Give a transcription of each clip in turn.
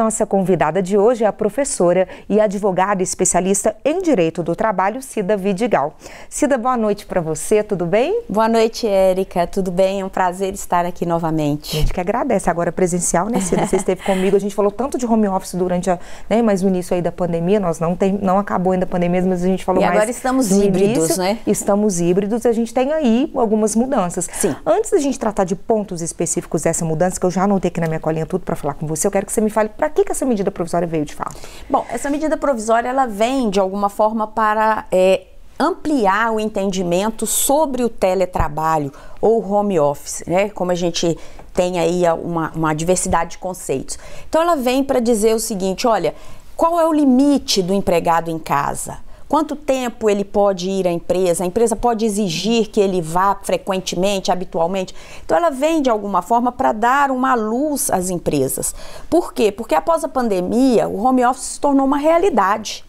Nossa convidada de hoje é a professora e advogada especialista em direito do trabalho, Cida Vidigal. Cida, boa noite para você, tudo bem? Boa noite, Érica, tudo bem? É um prazer estar aqui novamente. A gente que agradece agora presencial, né, Cida? Você esteve comigo, a gente falou tanto de home office durante a, né, mas o início aí da pandemia, nós não tem, não acabou ainda a pandemia, mas a gente falou e mais. agora estamos híbridos, início, né? Estamos híbridos, a gente tem aí algumas mudanças. Sim. Antes da gente tratar de pontos específicos dessa mudança, que eu já anotei aqui na minha colinha tudo para falar com você, eu quero que você me fale para quem que, que essa medida provisória veio de fato? Bom, essa medida provisória ela vem de alguma forma para é, ampliar o entendimento sobre o teletrabalho ou home office, né? Como a gente tem aí uma, uma diversidade de conceitos. Então ela vem para dizer o seguinte: olha, qual é o limite do empregado em casa? Quanto tempo ele pode ir à empresa? A empresa pode exigir que ele vá frequentemente, habitualmente? Então, ela vem de alguma forma para dar uma luz às empresas. Por quê? Porque após a pandemia, o home office se tornou uma realidade.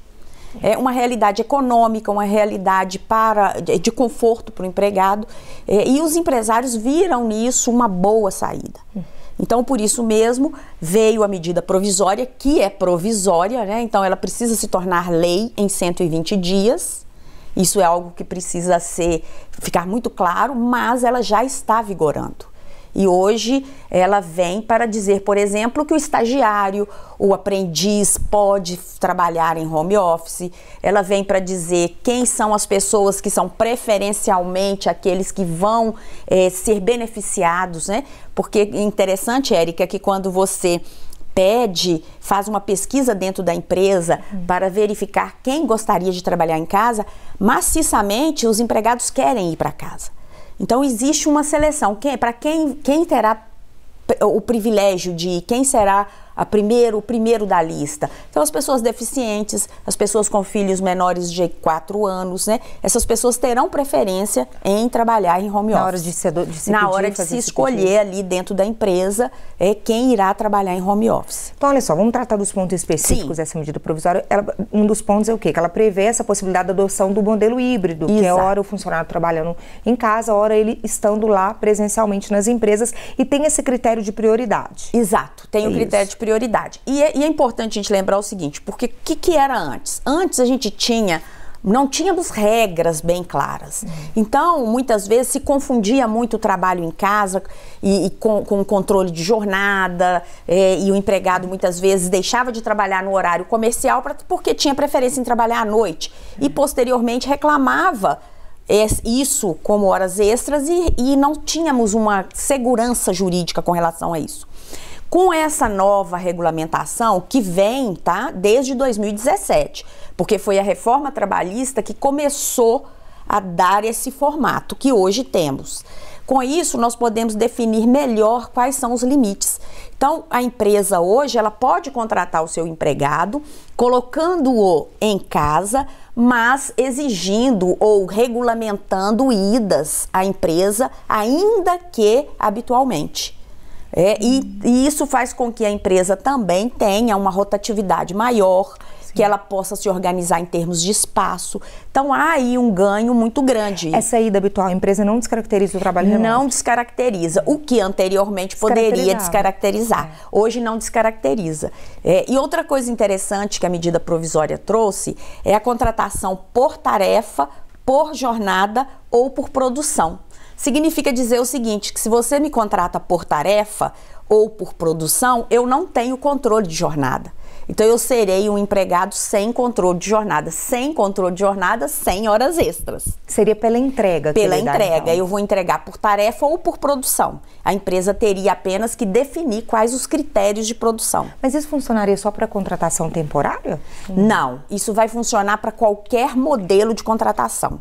É uma realidade econômica, uma realidade para, de conforto para o empregado. É, e os empresários viram nisso uma boa saída. Uhum. Então, por isso mesmo, veio a medida provisória, que é provisória, né? Então, ela precisa se tornar lei em 120 dias. Isso é algo que precisa ser ficar muito claro, mas ela já está vigorando. E hoje ela vem para dizer, por exemplo, que o estagiário, o aprendiz pode trabalhar em home office. Ela vem para dizer quem são as pessoas que são preferencialmente aqueles que vão é, ser beneficiados, né? Porque interessante, Érica, que quando você pede, faz uma pesquisa dentro da empresa uhum. para verificar quem gostaria de trabalhar em casa, maciçamente os empregados querem ir para casa. Então existe uma seleção. Quem, para quem, quem terá o privilégio de quem será a primeiro, o primeiro da lista. Então, as pessoas deficientes, as pessoas com filhos menores de 4 anos, né? Essas pessoas terão preferência em trabalhar em home office. Na hora de se, de se Na hora de se escolher ali dentro da empresa é quem irá trabalhar em home office. Então, olha só, vamos tratar dos pontos específicos dessa medida provisória. Ela, um dos pontos é o quê? Que ela prevê essa possibilidade da adoção do modelo híbrido, Exato. que é hora o funcionário trabalhando em casa, hora ele estando lá presencialmente nas empresas e tem esse critério de prioridade. Exato, tem é o critério isso. de prioridade prioridade. E é, e é importante a gente lembrar o seguinte, porque o que, que era antes? Antes a gente tinha não tínhamos regras bem claras. Uhum. Então, muitas vezes se confundia muito o trabalho em casa e, e com, com, o controle de jornada, é, e o empregado muitas vezes deixava de trabalhar no horário comercial pra, porque tinha preferência em trabalhar à noite. Uhum. E posteriormente reclamava isso como horas extras e, e não tínhamos uma segurança jurídica com relação a isso. Com essa nova regulamentação que vem, tá, desde 2017, porque foi a reforma trabalhista que começou a dar esse formato que hoje temos. Com isso, nós podemos definir melhor quais são os limites. Então, a empresa hoje, ela pode contratar o seu empregado, colocando-o em casa, mas exigindo ou regulamentando idas à empresa, ainda que habitualmente. É, e, e, isso faz com que a empresa também tenha uma rotatividade maior, Sim. que ela possa se organizar em termos de espaço. Então há aí um ganho muito grande. Essa ida habitual, a empresa não descaracteriza o trabalho remoto? Não descaracteriza. O que anteriormente poderia descaracterizar. É. Hoje não descaracteriza. É, e outra coisa interessante que a medida provisória trouxe é a contratação por tarefa, por jornada ou por produção. Significa dizer o seguinte, que se você me contrata por tarefa ou por produção, eu não tenho controle de jornada. Então eu serei um empregado sem controle de jornada, sem controle de jornada, sem horas extras. Seria pela entrega. Pela entrega, então. eu vou entregar por tarefa ou por produção. A empresa teria apenas que definir quais os critérios de produção. Mas isso funcionaria só para contratação temporária? Não, isso vai funcionar para qualquer modelo de contratação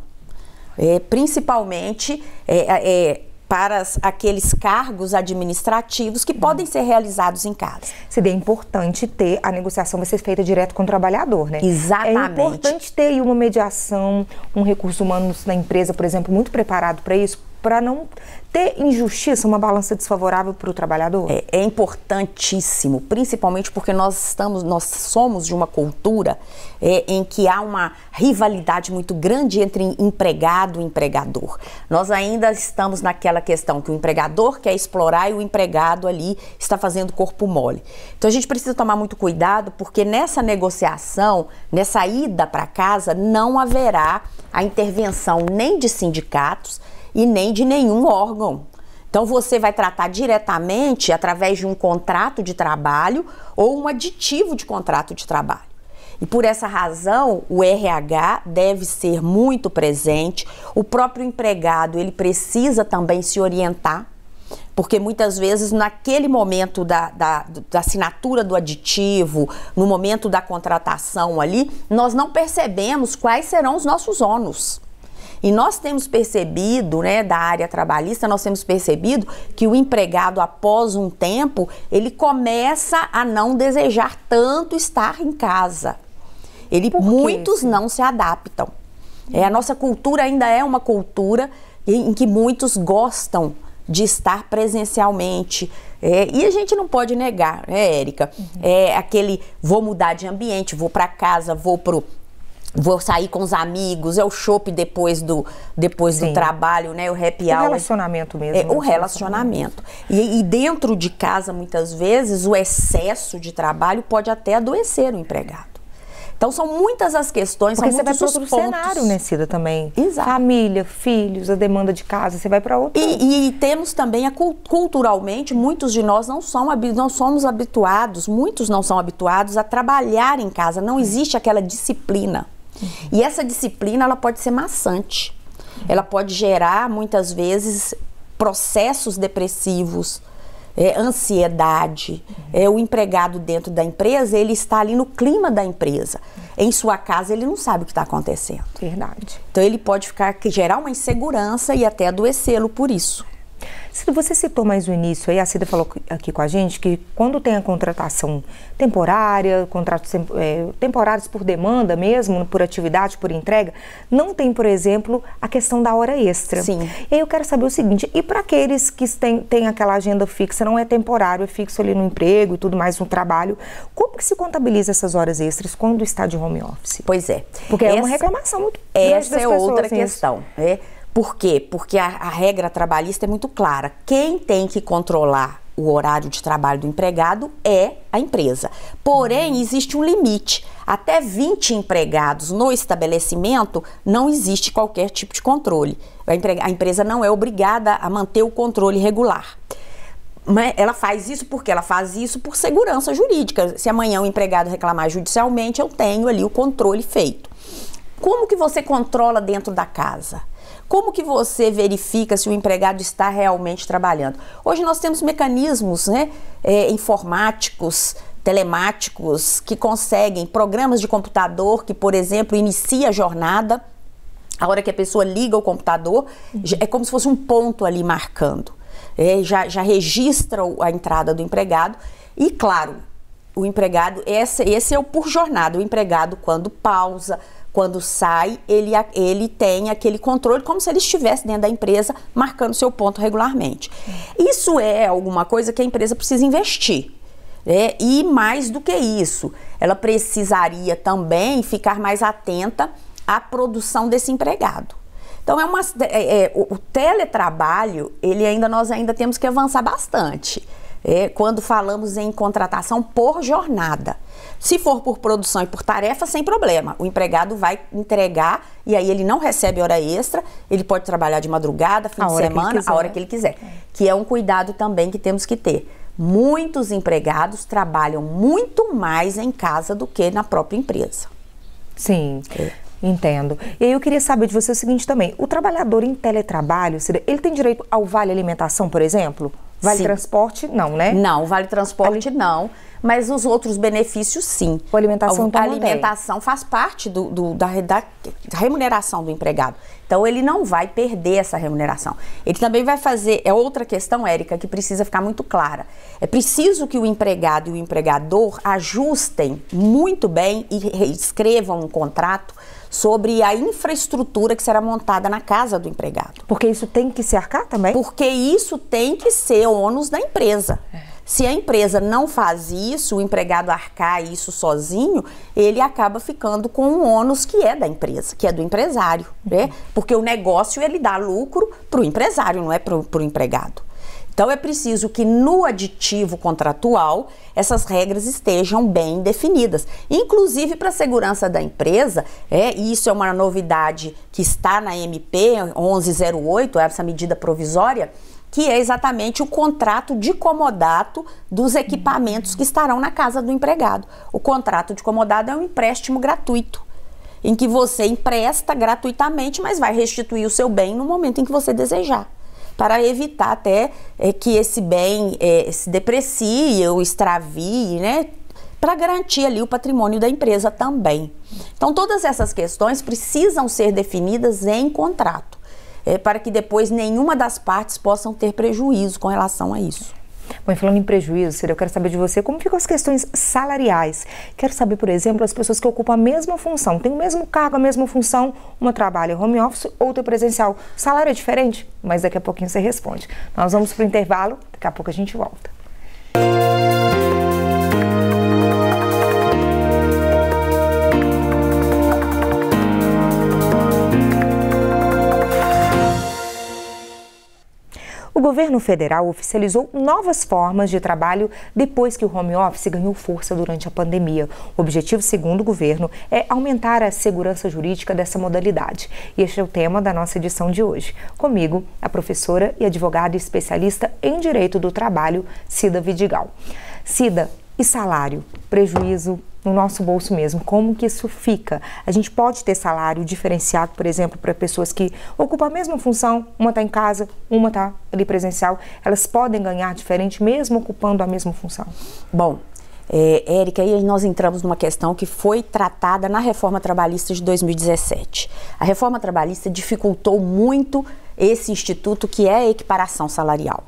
é, principalmente é, é, é para aqueles cargos administrativos que podem ser realizados em casa. Seria importante ter a negociação vai ser feita direto com o trabalhador, né? Exatamente. É importante ter uma mediação, um recurso humano na empresa, por exemplo, muito preparado para isso, para não ter injustiça uma balança desfavorável para o trabalhador? É, é, importantíssimo, principalmente porque nós estamos, nós somos de uma cultura é, em que há uma rivalidade muito grande entre empregado e empregador. Nós ainda estamos naquela questão que o empregador quer explorar e o empregado ali está fazendo corpo mole. Então a gente precisa tomar muito cuidado porque nessa negociação, nessa ida para casa, não haverá a intervenção nem de sindicatos e nem de nenhum órgão. Então você vai tratar diretamente através de um contrato de trabalho ou um aditivo de contrato de trabalho. E por essa razão, o RH deve ser muito presente. O próprio empregado, ele precisa também se orientar, porque muitas vezes naquele momento da, da, da assinatura do aditivo, no momento da contratação ali, nós não percebemos quais serão os nossos ônus. E nós temos percebido, né, da área trabalhista, nós temos percebido que o empregado, após um tempo, ele começa a não desejar tanto estar em casa. Ele, muitos não se adaptam. É, a nossa cultura ainda é uma cultura em que muitos gostam de estar presencialmente. É, e a gente não pode negar, né, Érica? Uhum. É aquele vou mudar de ambiente, vou para casa, vou pro vou sair com os amigos, é o shopping depois do depois Sim. do trabalho, né? O happy o hour. O relacionamento mesmo. É, né, o relacionamento. E, e, dentro de casa, muitas vezes, o excesso de trabalho pode até adoecer o empregado. Então são muitas as questões, Porque são você vai para outro pontos. cenário, né, Cida, também. Exato. Família, filhos, a demanda de casa, você vai para outro. E, e, temos também, a, culturalmente, muitos de nós não, são, não somos habituados, muitos não são habituados a trabalhar em casa. Não existe aquela disciplina. E essa disciplina ela pode ser maçante. Ela pode gerar muitas vezes processos depressivos, é, ansiedade. É, o empregado dentro da empresa, ele está ali no clima da empresa. Em sua casa, ele não sabe o que está acontecendo. Verdade. Então, ele pode ficar gerar uma insegurança e até adoecê-lo por isso. Você citou mais o início aí, a Cida falou aqui com a gente que quando tem a contratação temporária, contratos é, temporários por demanda mesmo, por atividade, por entrega, não tem, por exemplo, a questão da hora extra. Sim. E aí eu quero saber o seguinte, e para aqueles que têm, têm aquela agenda fixa, não é temporário, é fixo ali no emprego e tudo mais, no trabalho, como que se contabiliza essas horas extras quando está de home office? Pois é. Porque essa, é uma reclamação muito Essa é pessoas, outra assim, questão. É. Por quê? Porque a, a regra trabalhista é muito clara. Quem tem que controlar o horário de trabalho do empregado é a empresa. Porém, existe um limite. Até 20 empregados no estabelecimento não existe qualquer tipo de controle. A, empresa não é obrigada a manter o controle regular. Né? ela faz isso porque ela faz isso por segurança jurídica. Se amanhã o empregado reclamar judicialmente, eu tenho ali o controle feito. Como que você controla dentro da casa? Como que você verifica se o empregado está realmente trabalhando? Hoje nós temos mecanismos né, é, informáticos, telemáticos, que conseguem programas de computador que, por exemplo, inicia a jornada. A hora que a pessoa liga o computador, uhum. é como se fosse um ponto ali marcando. É, já, já registra a entrada do empregado. E, claro, o empregado, esse, esse é o por jornada, o empregado quando pausa, quando sai, ele, ele tem aquele controle como se ele estivesse dentro da empresa, marcando seu ponto regularmente. Isso é alguma coisa que a empresa precisa investir. Né? E mais do que isso, ela precisaria também ficar mais atenta à produção desse empregado. Então é uma, é, é, o teletrabalho, ele ainda nós ainda temos que avançar bastante. É, quando falamos em contratação por jornada. Se for por produção e por tarefa, sem problema. O empregado vai entregar e aí ele não recebe hora extra, ele pode trabalhar de madrugada, fim a de semana, a hora que ele quiser. Que é um cuidado também que temos que ter. Muitos empregados trabalham muito mais em casa do que na própria empresa. Sim. É. Entendo. E aí eu queria saber de você o seguinte também: o trabalhador em teletrabalho, ele tem direito ao vale alimentação, por exemplo? Vale Sim. transporte, não, né? Não, vale transporte Ali... não mas os outros benefícios sim. A alimentação, a, então a alimentação faz parte do, do da, da, remuneração do empregado. Então ele não vai perder essa remuneração. Ele também vai fazer. É outra questão, Érica, que precisa ficar muito clara. É preciso que o empregado e o empregador ajustem muito bem e reescrevam um contrato sobre a infraestrutura que será montada na casa do empregado. Porque isso tem que se arcar também? Porque isso tem que ser ônus da empresa. É. Se a empresa não faz isso, o empregado arcar isso sozinho, ele acaba ficando com um ônus que é da empresa, que é do empresário, né? Uhum. Porque o negócio ele dá lucro para o empresário, não é para o empregado. Então é preciso que no aditivo contratual essas regras estejam bem definidas, inclusive para a segurança da empresa. É isso é uma novidade que está na MP 1108, essa medida provisória que é exatamente o contrato de comodato dos equipamentos que estarão na casa do empregado. O contrato de comodato é um empréstimo gratuito, em que você empresta gratuitamente, mas vai restituir o seu bem no momento em que você desejar para evitar até é, que esse bem é, se deprecie ou extravie, né? Para garantir ali o patrimônio da empresa também. Então, todas essas questões precisam ser definidas em contrato é, para que depois nenhuma das partes possam ter prejuízo com relação a isso. Bom, falando em prejuízo, Cira, eu quero saber de você como ficam as questões salariais. Quero saber, por exemplo, as pessoas que ocupam a mesma função, têm o mesmo cargo, a mesma função, uma trabalha home office, outra presencial. O salário é diferente? Mas daqui a pouquinho você responde. Nós vamos para o intervalo, daqui a pouco a gente volta. Música governo federal oficializou novas formas de trabalho depois que o home office ganhou força durante a pandemia. O objetivo, segundo o governo, é aumentar a segurança jurídica dessa modalidade. E este é o tema da nossa edição de hoje. Comigo, a professora e advogada especialista em direito do trabalho, Cida Vidigal. Cida, e salário, prejuízo no nosso bolso mesmo, como que isso fica. A gente pode ter salário diferenciado, por exemplo, para pessoas que ocupam a mesma função, uma está em casa, uma está ali presencial, elas podem ganhar diferente mesmo ocupando a mesma função. Bom, é, Érica, aí nós entramos numa questão que foi tratada na reforma trabalhista de 2017. A reforma trabalhista dificultou muito esse instituto que é a equiparação salarial.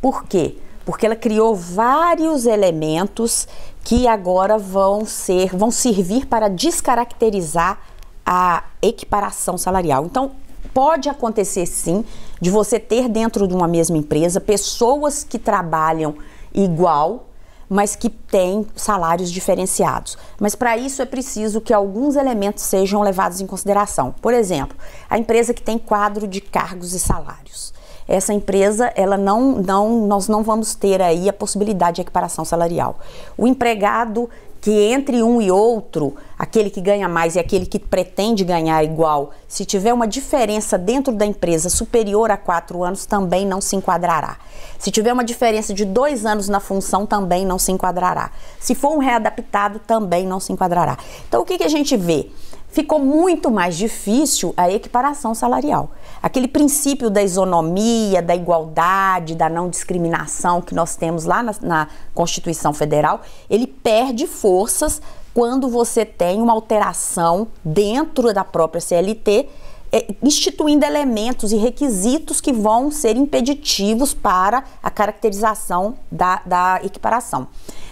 Por quê? Porque ela criou vários elementos que agora vão ser, vão servir para descaracterizar a equiparação salarial. Então, pode acontecer sim de você ter dentro de uma mesma empresa pessoas que trabalham igual, mas que têm salários diferenciados. Mas para isso é preciso que alguns elementos sejam levados em consideração. Por exemplo, a empresa que tem quadro de cargos e salários essa empresa, ela não, não, nós não vamos ter aí a possibilidade de equiparação salarial. O empregado que entre um e outro, aquele que ganha mais e aquele que pretende ganhar igual, se tiver uma diferença dentro da empresa superior a quatro anos, também não se enquadrará. Se tiver uma diferença de dois anos na função, também não se enquadrará. Se for um readaptado, também não se enquadrará. Então, o que, que a gente vê? ficou muito mais difícil a equiparação salarial. Aquele princípio da isonomia, da igualdade, da não discriminação que nós temos lá na, na Constituição Federal, ele perde forças quando você tem uma alteração dentro da própria CLT é, instituindo elementos e requisitos que vão ser impeditivos para a caracterização da, da equiparação.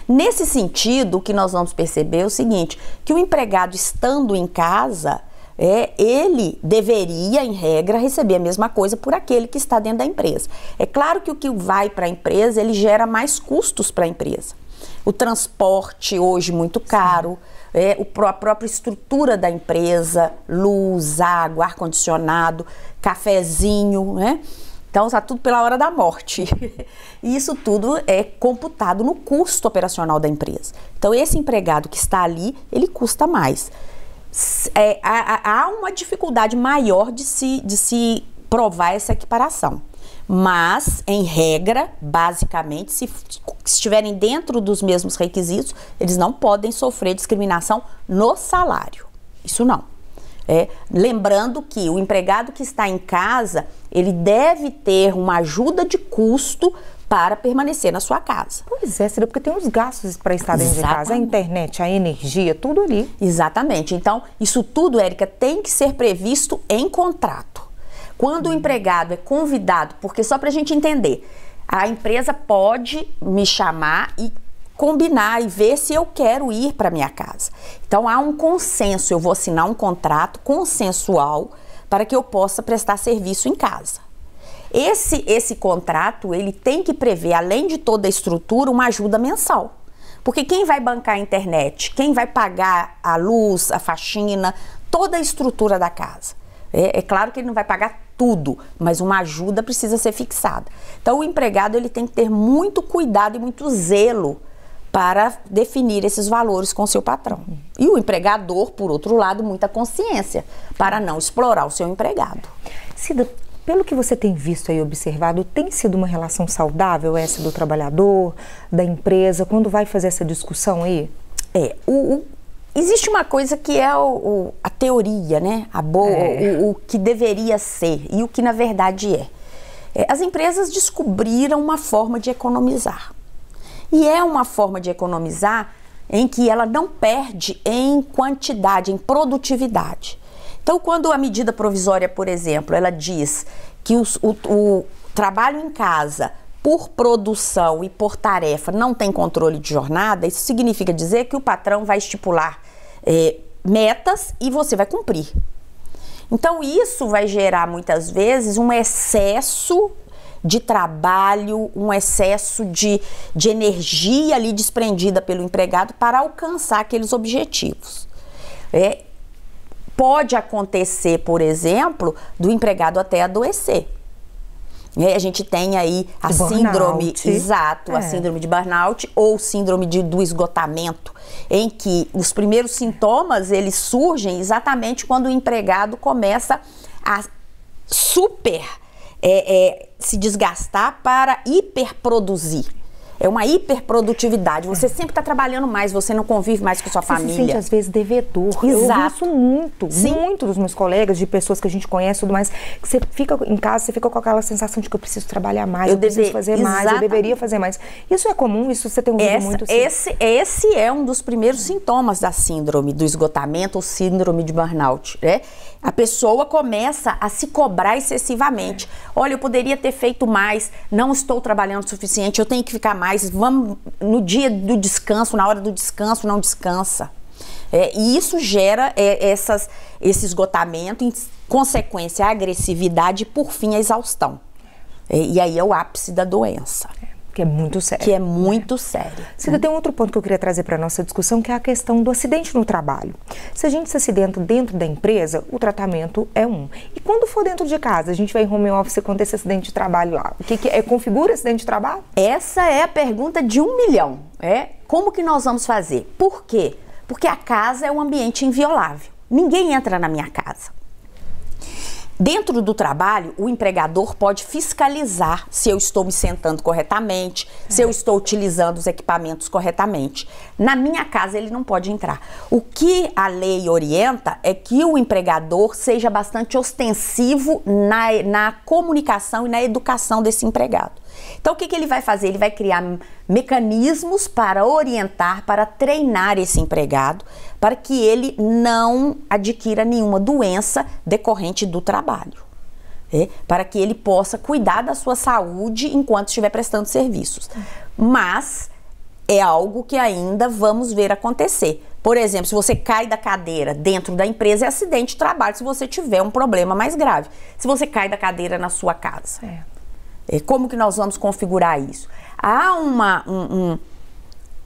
Nesse sentido, o que nós vamos perceber é o seguinte: que o empregado estando em casa, é, ele deveria, em regra, receber a mesma coisa por aquele que está dentro da empresa. É claro que o que vai para a empresa ele gera mais custos para a empresa. O transporte hoje muito caro. Sim é, o, a própria estrutura da empresa, luz, água, ar-condicionado, cafezinho, né? Então está tudo pela hora da morte. E isso tudo é computado no custo operacional da empresa. Então esse empregado que está ali, ele custa mais. É, há, há uma dificuldade maior de se, de se provar essa equiparação mas, em regra, basicamente, se estiverem dentro dos mesmos requisitos, eles não podem sofrer discriminação no salário. Isso não. É, lembrando que o empregado que está em casa, ele deve ter uma ajuda de custo para permanecer na sua casa. Pois é, Cida, porque tem uns gastos para estar dentro Exatamente. de casa, a internet, a energia, tudo ali. Exatamente. Então, isso tudo, Érica, tem que ser previsto em contrato. Quando o empregado é convidado, porque só para a gente entender, a empresa pode me chamar e combinar e ver se eu quero ir para minha casa. Então há um consenso, eu vou assinar um contrato consensual para que eu possa prestar serviço em casa. Esse esse contrato, ele tem que prever além de toda a estrutura uma ajuda mensal. Porque quem vai bancar a internet, quem vai pagar a luz, a faxina, toda a estrutura da casa. É, é claro que ele não vai pagar tudo, mas uma ajuda precisa ser fixada. Então o empregado ele tem que ter muito cuidado e muito zelo para definir esses valores com seu patrão. E o empregador, por outro lado, muita consciência para não explorar o seu empregado. Cida, pelo que você tem visto e observado, tem sido uma relação saudável essa do trabalhador, da empresa, quando vai fazer essa discussão aí? É, o, o Existe uma coisa que é o, o, a teoria, né? A boa, é. o, o, que deveria ser e o que na verdade é. é. As empresas descobriram uma forma de economizar. E é uma forma de economizar em que ela não perde em quantidade, em produtividade. Então, quando a medida provisória, por exemplo, ela diz que os, o trabalho em casa por produção e por tarefa não tem controle de jornada, isso significa dizer que o patrão vai estipular é, metas e você vai cumprir. Então, isso vai gerar muitas vezes um excesso de trabalho, um excesso de, de energia ali desprendida pelo empregado para alcançar aqueles objetivos. É, pode acontecer, por exemplo, do empregado até adoecer. E a gente tem aí a síndrome, exato, é. a síndrome de burnout ou síndrome de, do esgotamento, em que os primeiros sintomas eles surgem exatamente quando o empregado começa a super é, é, se desgastar para hiperproduzir. É uma hiperprodutividade. Você sempre está trabalhando mais, você não convive mais com sua você família. Você se sente, às vezes, devedor. Exato. Eu muito, Sim. muito dos meus colegas, de pessoas que a gente conhece tudo mais, que você fica em casa, você fica com aquela sensação de que eu preciso trabalhar mais, eu, eu deve... preciso fazer Exatamente. mais, eu deveria fazer mais. Isso é comum? Isso você tem ouvido Essa, muito? Esse, esse é um dos primeiros sintomas da síndrome do esgotamento ou síndrome de burnout, né? A pessoa começa a se cobrar excessivamente. Olha, eu poderia ter feito mais, não estou trabalhando o suficiente, eu tenho que ficar mais mais, vamos no dia do descanso, na hora do descanso, não descansa. É, e isso gera é, essas, esse esgotamento, em consequência, a agressividade e, por fim, a exaustão. É, e aí é o ápice da doença. Que é muito sério Que é muito sério. Cida, tem um outro ponto que eu queria trazer para a nossa discussão, que é a questão do acidente no trabalho. Se a gente se acidenta dentro da empresa, o tratamento é um. E quando for dentro de casa, a gente vai em home office quando acontece acidente de trabalho lá? O que, que é? Configura acidente de trabalho? Essa é a pergunta de um milhão. É? Como que nós vamos fazer? Por quê? Porque a casa é um ambiente inviolável. Ninguém entra na minha casa. Dentro do trabalho, o empregador pode fiscalizar se eu estou me sentando corretamente, se eu estou utilizando os equipamentos corretamente. Na minha casa, ele não pode entrar. O que a lei orienta é que o empregador seja bastante ostensivo na, na comunicação e na educação desse empregado. Então, o que, que, ele vai fazer? Ele vai criar mecanismos para orientar, para treinar esse empregado, para que ele não adquira nenhuma doença decorrente do trabalho. É, para que ele possa cuidar da sua saúde enquanto estiver prestando serviços. Mas é algo que ainda vamos ver acontecer. Por exemplo, se você cai da cadeira dentro da empresa, é acidente de trabalho se você tiver um problema mais grave. Se você cai da cadeira na sua casa. É. É, como que nós vamos configurar isso? Há uma, um, um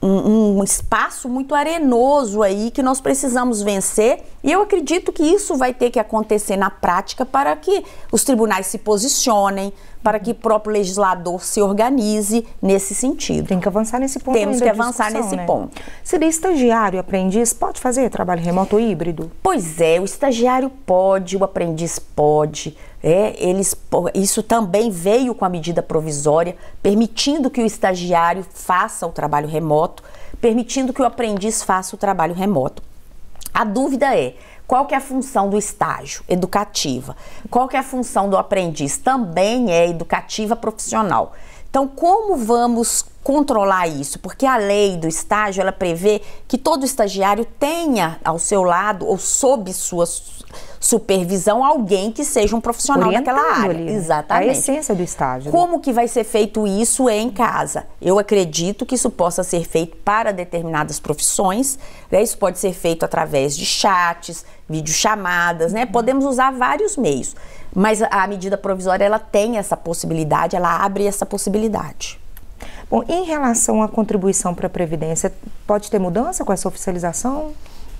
um, um, espaço muito arenoso aí que nós precisamos vencer. E eu acredito que isso vai ter que acontecer na prática para que os tribunais se posicionem, para que o próprio legislador se organize nesse sentido. Tem que avançar nesse ponto. Temos que avançar nesse né? ponto. Seria estagiário, aprendiz, pode fazer trabalho remoto híbrido? Pois é, o estagiário pode, o aprendiz pode. É, eles, isso também veio com a medida provisória, permitindo que o estagiário faça o trabalho remoto, permitindo que o aprendiz faça o trabalho remoto. A dúvida é qual que é a função do estágio educativa, qual que é a função do aprendiz também é educativa profissional. Então, como vamos controlar isso? Porque a lei do estágio ela prevê que todo estagiário tenha ao seu lado ou sob sua supervisão alguém que seja um profissional daquela área. Ali, né? é Exatamente. A essência do estágio. Né? Como que vai ser feito isso é em casa? Eu acredito que isso possa ser feito para determinadas profissões. Né? Isso pode ser feito através de chats, videochamadas, né? Podemos usar vários meios. Mas a medida provisória ela tem essa possibilidade, ela abre essa possibilidade. Bom, em relação à contribuição para a Previdência, pode ter mudança com essa oficialização?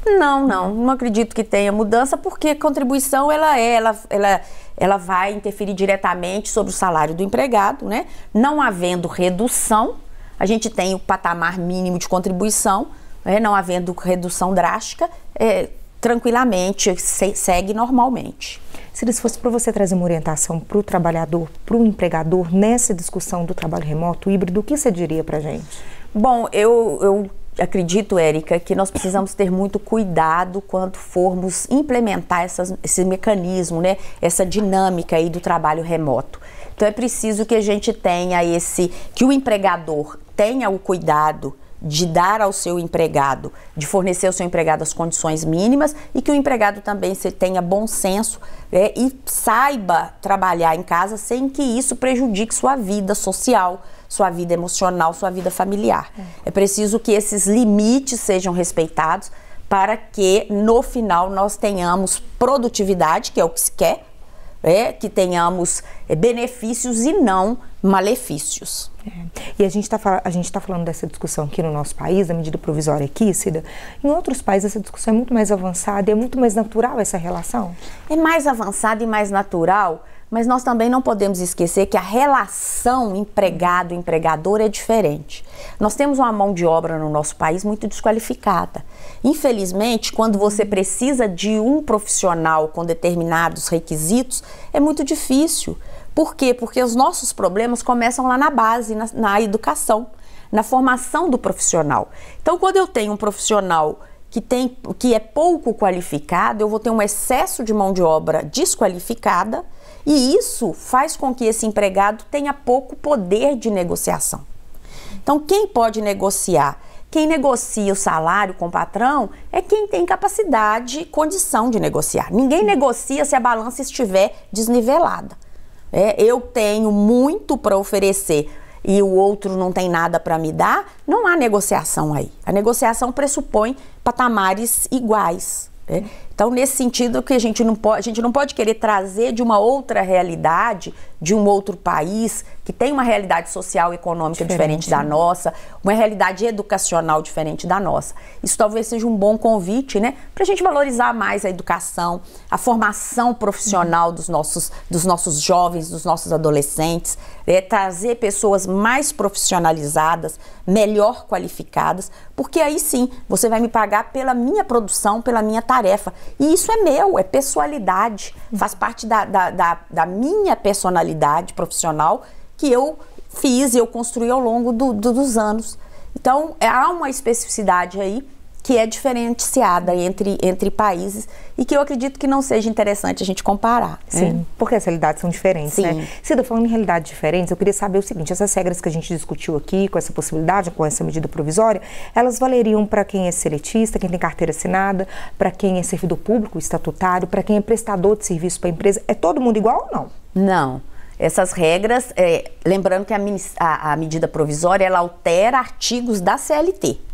Não, não, não acredito que tenha mudança, porque contribuição ela é, ela, ela, ela vai interferir diretamente sobre o salário do empregado, né? Não havendo redução, a gente tem o patamar mínimo de contribuição, né? não havendo redução drástica, é, tranquilamente, se, segue normalmente. Se eles fosse para você trazer uma orientação para o trabalhador, para o empregador, nessa discussão do trabalho remoto, híbrido, o que você diria para gente? Bom, eu, eu acredito, Érica, que nós precisamos ter muito cuidado quando formos implementar essas, esse mecanismo, né? Essa dinâmica aí do trabalho remoto. Então é preciso que a gente tenha esse, que o empregador tenha o cuidado de dar ao seu empregado, de fornecer ao seu empregado as condições mínimas e que o empregado também tenha bom senso né, e saiba trabalhar em casa sem que isso prejudique sua vida social, sua vida emocional, sua vida familiar. É, é preciso que esses limites sejam respeitados para que no final nós tenhamos produtividade, que é o que se quer, é, que tenhamos eh, benefícios e não malefícios. É. E a gente está tá falando dessa discussão aqui no nosso país, da medida provisória aqui, Cida. Em outros países essa discussão é muito mais avançada e é muito mais natural essa relação? É mais avançada e mais natural, mas nós também não podemos esquecer que a relação empregado-empregador é diferente. Nós temos uma mão de obra no nosso país muito desqualificada. Infelizmente, quando você precisa de um profissional com determinados requisitos, é muito difícil. Por quê? Porque os nossos problemas começam lá na base, na, na educação, na formação do profissional. Então, quando eu tenho um profissional que, tem, que é pouco qualificado, eu vou ter um excesso de mão de obra desqualificada, e isso faz com que esse empregado tenha pouco poder de negociação. Então, quem pode negociar? Quem negocia o salário com o patrão é quem tem capacidade e condição de negociar. Ninguém negocia se a balança estiver desnivelada é, eu tenho muito para oferecer e o outro não tem nada para me dar, não há negociação aí. A negociação pressupõe patamares iguais. É? Então, nesse sentido que a gente não pode, a gente não pode querer trazer de uma outra realidade, de um outro país que tem uma realidade social e econômica diferente, diferente da né? nossa, uma realidade educacional diferente da nossa. Isso talvez seja um bom convite, né, para a gente valorizar mais a educação, a formação profissional dos nossos, dos nossos jovens, dos nossos adolescentes, é, trazer pessoas mais profissionalizadas, melhor qualificadas, porque aí sim você vai me pagar pela minha produção, pela minha tarefa e isso é meu, é pessoalidade, uhum. faz parte da, da, da, da minha personalidade profissional que eu fiz e eu construí ao longo do, do, dos anos. Então, há uma especificidade aí que é diferenciada entre, entre países e que eu acredito que não seja interessante a gente comparar. Né? Sim, é. porque as realidades são diferentes, né? Sim. né? Cida, falando em realidades diferentes, eu queria saber o seguinte, essas regras que a gente discutiu aqui, com essa possibilidade, com essa medida provisória, elas valeriam para quem é seletista, quem tem carteira assinada, para quem é servidor público, estatutário, para quem é prestador de serviço para a empresa? É todo mundo igual ou não? Não. Essas regras, é, lembrando que a, a, a medida provisória, ela altera artigos da CLT.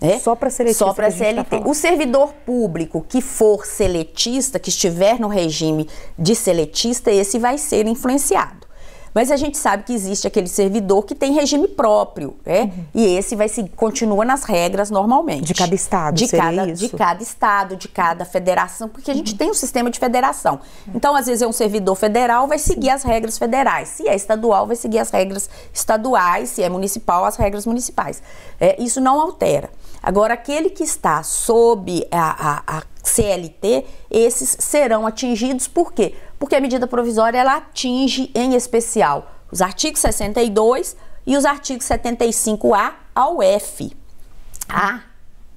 É? Só para ser Só para CLT. Tá o servidor público que for seletista, que estiver no regime de seletista, esse vai ser influenciado. Mas a gente sabe que existe aquele servidor que tem regime próprio, né? Uhum. E esse vai se continua nas regras normalmente. De cada estado, de cada, isso? de cada estado, de cada federação, porque a gente uhum. tem um sistema de federação. Uhum. Então, às vezes é um servidor federal, vai seguir as regras federais. Se é estadual, vai seguir as regras estaduais. Se é municipal, as regras municipais. É, isso não altera. Agora, aquele que está sob a, a, a CLT, esses serão atingidos por quê? Porque a medida provisória ela atinge em especial os artigos 62 e os artigos 75A ao F. A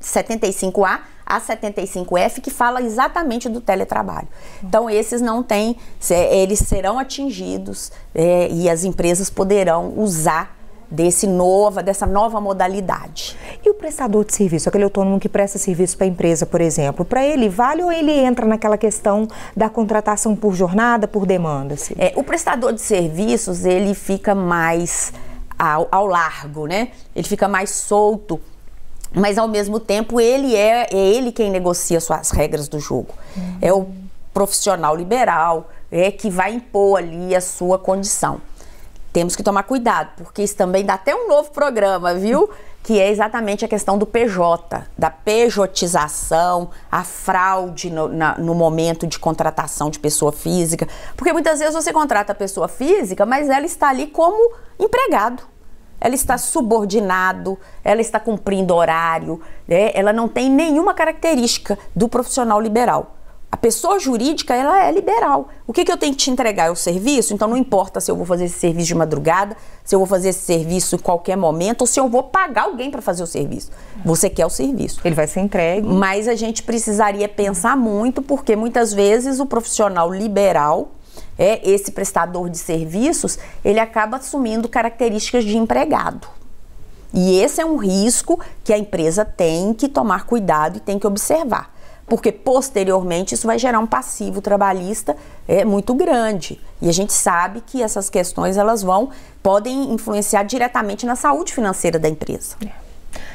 75A a 75F, que fala exatamente do teletrabalho. Então, esses não têm, eles serão atingidos é, e as empresas poderão usar desse nova, dessa nova modalidade. E o prestador de serviço, aquele autônomo que presta serviço para a empresa, por exemplo, para ele vale ou ele entra naquela questão da contratação por jornada, por demanda? Assim? É, o prestador de serviços, ele fica mais ao, ao largo, né? Ele fica mais solto mas ao mesmo tempo ele é, é ele quem negocia suas regras do jogo. Uhum. É o profissional liberal, é que vai impor ali a sua condição temos que tomar cuidado, porque isso também dá até um novo programa, viu? Que é exatamente a questão do PJ, da pejotização, a fraude no, na, no, momento de contratação de pessoa física. Porque muitas vezes você contrata a pessoa física, mas ela está ali como empregado. Ela está subordinado, ela está cumprindo horário, né? ela não tem nenhuma característica do profissional liberal a pessoa jurídica ela é liberal. O que, que eu tenho que te entregar? É o serviço? Então não importa se eu vou fazer esse serviço de madrugada, se eu vou fazer esse serviço em qualquer momento, ou se eu vou pagar alguém para fazer o serviço. Você quer o serviço. Ele vai ser entregue. Mas a gente precisaria pensar muito, porque muitas vezes o profissional liberal, é esse prestador de serviços, ele acaba assumindo características de empregado. E esse é um risco que a empresa tem que tomar cuidado e tem que observar porque posteriormente isso vai gerar um passivo trabalhista é, muito grande. E a gente sabe que essas questões elas vão podem influenciar diretamente na saúde financeira da empresa. É.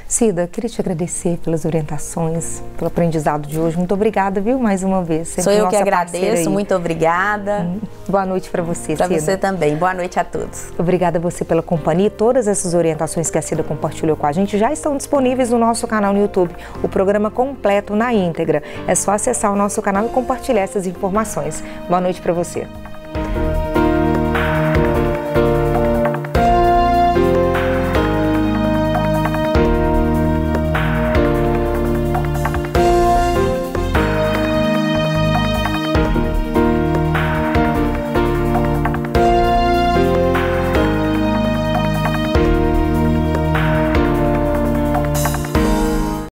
Cida, queria te agradecer pelas orientações, pelo aprendizado de hoje. Muito obrigada, viu, mais uma vez. Sempre Sou eu que agradeço, muito obrigada. Hum, boa noite para você, pra Cida. Para você também. Boa noite a todos. Obrigada a você pela companhia. Todas essas orientações que a Cida compartilhou com a gente já estão disponíveis no nosso canal no YouTube. O programa completo na íntegra. É só acessar o nosso canal e compartilhar essas informações. Boa noite para você.